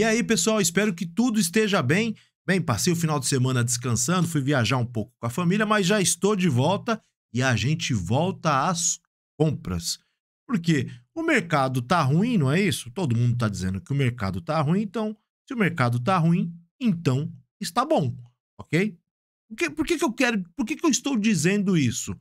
E aí, pessoal, espero que tudo esteja bem. Bem, passei o final de semana descansando, fui viajar um pouco com a família, mas já estou de volta e a gente volta às compras. Porque o mercado tá ruim, não é isso? Todo mundo tá dizendo que o mercado tá ruim, então, se o mercado tá ruim, então está bom, ok? Por que, por que, que eu quero. Por que, que eu estou dizendo isso?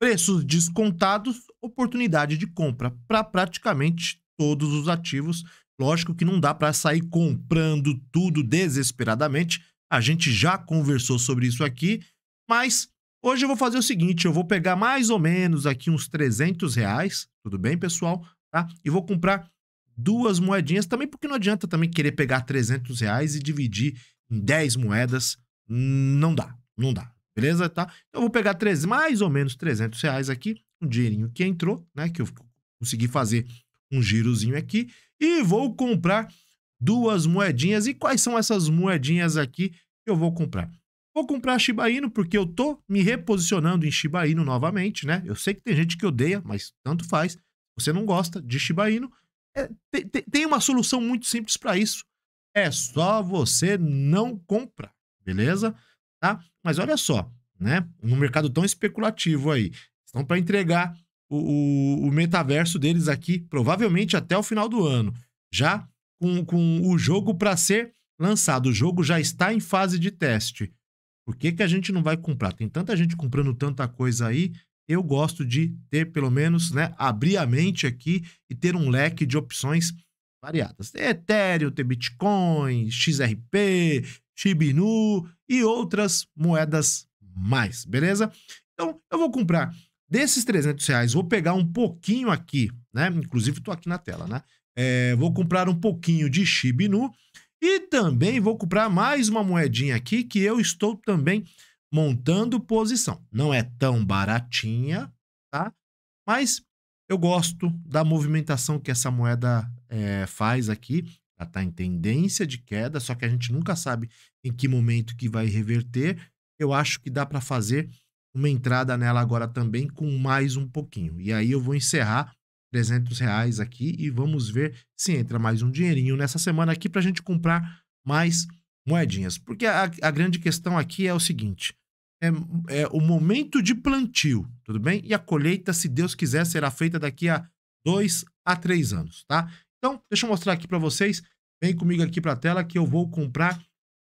Preços descontados, oportunidade de compra para praticamente todos os ativos, Lógico que não dá para sair comprando tudo desesperadamente. A gente já conversou sobre isso aqui, mas hoje eu vou fazer o seguinte: eu vou pegar mais ou menos aqui uns 300 reais, tudo bem, pessoal? Tá? E vou comprar duas moedinhas também, porque não adianta também querer pegar 300 reais e dividir em 10 moedas. Não dá, não dá, beleza? Tá? Então eu vou pegar três, mais ou menos 300 reais aqui, um dinheirinho que entrou, né? Que eu consegui fazer um girozinho aqui e vou comprar duas moedinhas. E quais são essas moedinhas aqui que eu vou comprar? Vou comprar Shiba Inu porque eu tô me reposicionando em Shiba Inu novamente, né? Eu sei que tem gente que odeia, mas tanto faz. Você não gosta de Shiba Inu? É, tem, tem uma solução muito simples para isso. É só você não comprar, beleza? Tá? Mas olha só, né? Num mercado tão especulativo aí, estão para entregar o, o, metaverso deles aqui, provavelmente até o final do ano, já com, com o jogo para ser lançado. O jogo já está em fase de teste. Por que, que a gente não vai comprar? Tem tanta gente comprando tanta coisa aí. Eu gosto de ter, pelo menos, né, abrir a mente aqui e ter um leque de opções variadas. Tem Ethereum, tem Bitcoin, XRP, Shibinu e outras moedas mais, beleza? Então, eu vou comprar Desses 300 reais, vou pegar um pouquinho aqui, né? Inclusive, estou aqui na tela, né? É, vou comprar um pouquinho de Shibinu e também vou comprar mais uma moedinha aqui que eu estou também montando posição. Não é tão baratinha, tá? Mas eu gosto da movimentação que essa moeda é, faz aqui. Ela está em tendência de queda, só que a gente nunca sabe em que momento que vai reverter. Eu acho que dá para fazer uma entrada nela agora também com mais um pouquinho. E aí eu vou encerrar 300 reais aqui e vamos ver se entra mais um dinheirinho nessa semana aqui para a gente comprar mais moedinhas. Porque a, a, grande questão aqui é o seguinte: é, é, o momento de plantio, tudo bem? E a colheita, se Deus quiser, será feita daqui a dois a três anos, tá? Então, deixa eu mostrar aqui para vocês. Vem comigo aqui para a tela que eu vou comprar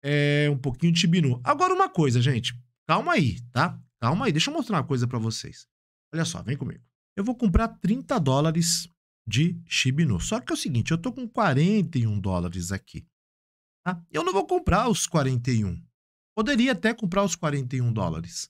é, um pouquinho de tibinu. Agora, uma coisa, gente. Calma aí, tá? Calma aí, deixa eu mostrar uma coisa para vocês. Olha só, vem comigo. Eu vou comprar 30 dólares de Shibinu. Só que é o seguinte, eu tô com 41 dólares aqui. Tá? Eu não vou comprar os 41. Poderia até comprar os 41 dólares.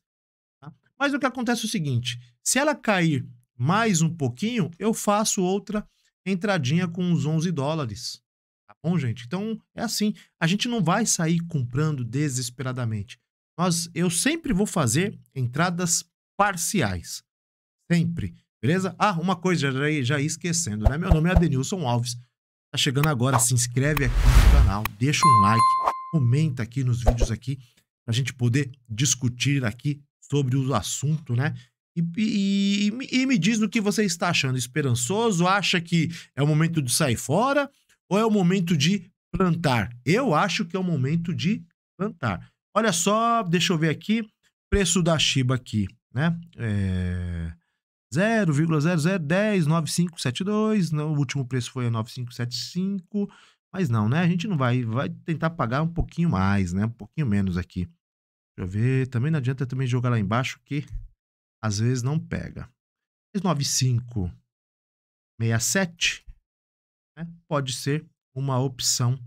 Tá? Mas o que acontece é o seguinte, se ela cair mais um pouquinho, eu faço outra entradinha com os 11 dólares. Tá bom, gente? Então é assim. A gente não vai sair comprando desesperadamente mas eu sempre vou fazer entradas parciais. Sempre, beleza? Ah, uma coisa, já, já esquecendo, né? Meu nome é Adenilson Alves. Tá chegando agora, se inscreve aqui no canal, deixa um like, comenta aqui nos vídeos aqui, pra gente poder discutir aqui sobre o assunto, né? E, e, e, me diz o que você está achando. Esperançoso? Acha que é o momento de sair fora ou é o momento de plantar? Eu acho que é o momento de plantar. Olha só, deixa eu ver aqui. Preço da Shiba aqui, né? É... 0,00109572, o último preço foi 9575, mas não, né? A gente não vai, vai tentar pagar um pouquinho mais, né? Um pouquinho menos aqui. Deixa eu ver, também não adianta também jogar lá embaixo que às vezes não pega. 9567 né? pode ser uma opção,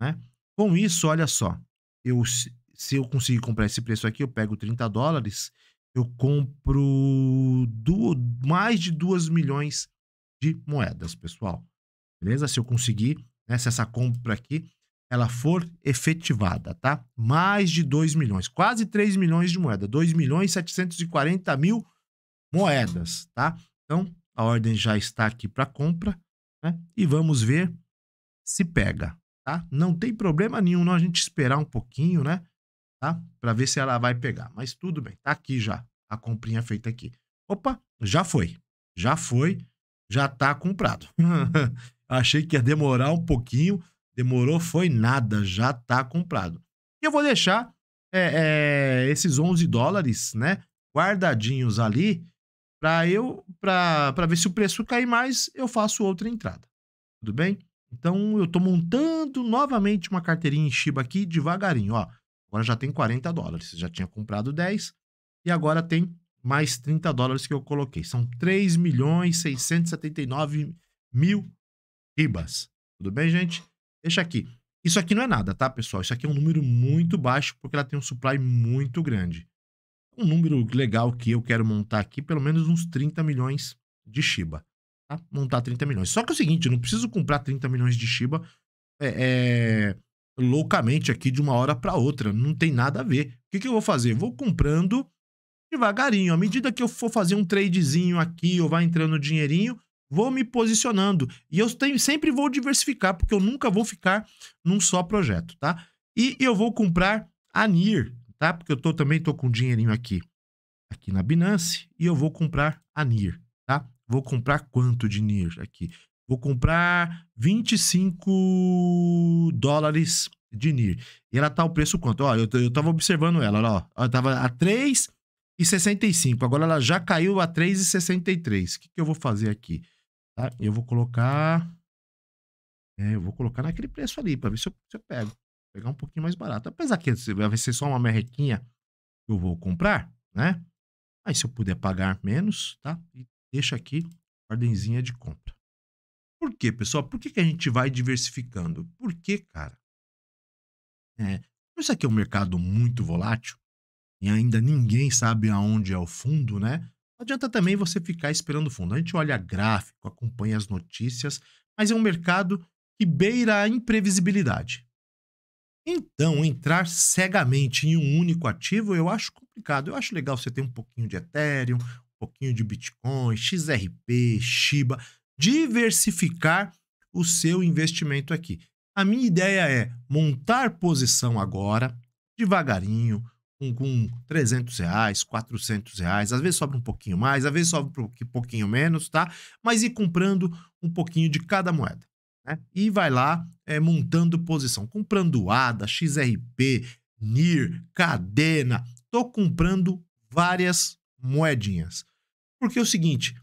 né? Com isso, olha só, eu, se eu conseguir comprar esse preço aqui, eu pego 30 dólares, eu compro mais de 2 milhões de moedas, pessoal. Beleza? Se eu conseguir, né, se essa compra aqui ela for efetivada, tá? Mais de 2 milhões, quase 3 milhões de moeda, 2 milhões e 740 mil moedas, tá? Então, a ordem já está aqui para compra, né? E vamos ver se pega tá? Não tem problema nenhum não a gente esperar um pouquinho, né? Tá? Para ver se ela vai pegar. Mas tudo bem, tá aqui já a comprinha feita aqui. Opa, já foi. Já foi, já tá comprado. Achei que ia demorar um pouquinho, demorou foi nada, já tá comprado. E eu vou deixar é, é, esses 11 dólares, né, guardadinhos ali, para eu para ver se o preço cair mais, eu faço outra entrada. Tudo bem? Então eu estou montando novamente uma carteirinha em Shiba aqui devagarinho, ó. Agora já tem 40 dólares, já tinha comprado 10 e agora tem mais 30 dólares que eu coloquei. São 3 milhões 679 mil ribas. Tudo bem, gente? Deixa aqui. Isso aqui não é nada, tá, pessoal? Isso aqui é um número muito baixo porque ela tem um supply muito grande. Um número legal que eu quero montar aqui, pelo menos uns 30 milhões de Shiba. Tá? montar 30 milhões. Só que é o seguinte, eu não preciso comprar 30 milhões de Shiba é, é, loucamente aqui de uma hora para outra. Não tem nada a ver. O que, que eu vou fazer? Eu vou comprando devagarinho. À medida que eu for fazer um tradezinho aqui ou vai entrando dinheirinho, vou me posicionando. E eu tenho, sempre vou diversificar, porque eu nunca vou ficar num só projeto, tá? E eu vou comprar a NIR, tá? Porque eu tô, também tô com dinheirinho aqui, aqui na Binance e eu vou comprar a NIR, tá? Vou comprar quanto de NIR aqui? Vou comprar 25 dólares de NIR. E ela tá o preço quanto? Ó, eu, eu tava observando ela, ó. Ela tava a 3,65. Agora ela já caiu a 3,63. O que, que eu vou fazer aqui? Tá? Eu vou colocar... É, eu vou colocar naquele preço ali para ver se eu, se eu pego. Vou pegar um pouquinho mais barato. Apesar que vai ser só uma merrequinha que eu vou comprar, né? Aí se eu puder pagar menos, tá? E deixa aqui ordenzinha de compra. Por quê, pessoal? Por que, que a gente vai diversificando? Por que, cara? É, isso aqui é um mercado muito volátil e ainda ninguém sabe aonde é o fundo, né? Não adianta também você ficar esperando o fundo. A gente olha gráfico, acompanha as notícias, mas é um mercado que beira a imprevisibilidade. Então, entrar cegamente em um único ativo eu acho complicado. Eu acho legal você ter um pouquinho de Ethereum, pouquinho de Bitcoin, XRP, Shiba, diversificar o seu investimento aqui. A minha ideia é montar posição agora, devagarinho, com, com 300 reais, 400 reais, às vezes sobra um pouquinho mais, às vezes sobra um pouquinho menos, tá? Mas ir comprando um pouquinho de cada moeda, né? E vai lá é, montando posição, comprando ADA, XRP, NIR, Cadena, tô comprando várias moedinhas. Porque é o seguinte,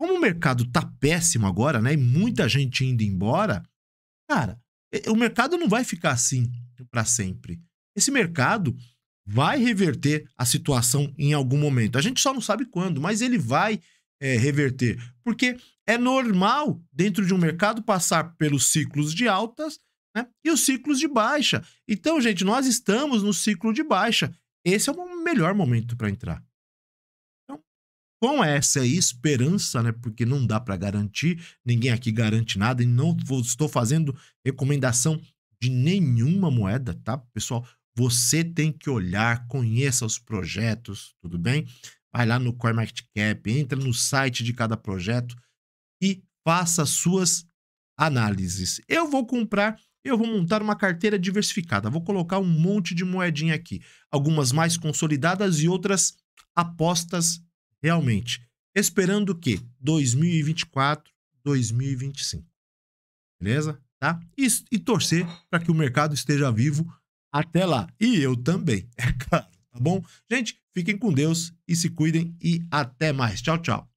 como o mercado tá péssimo agora, né? E muita gente indo embora, cara, o mercado não vai ficar assim para sempre. Esse mercado vai reverter a situação em algum momento. A gente só não sabe quando, mas ele vai é, reverter. Porque é normal, dentro de um mercado, passar pelos ciclos de altas né, e os ciclos de baixa. Então, gente, nós estamos no ciclo de baixa. Esse é o melhor momento para entrar com é essa esperança, né? Porque não dá para garantir, ninguém aqui garante nada e não estou fazendo recomendação de nenhuma moeda, tá, pessoal? Você tem que olhar, conheça os projetos, tudo bem? Vai lá no CoinMarketCap, entra no site de cada projeto e faça suas análises. Eu vou comprar, eu vou montar uma carteira diversificada, vou colocar um monte de moedinha aqui, algumas mais consolidadas e outras apostas realmente, esperando o que 2024, 2025. Beleza? Tá? E, e torcer para que o mercado esteja vivo até lá. E eu também, é claro, tá bom? Gente, fiquem com Deus e se cuidem e até mais. Tchau, tchau.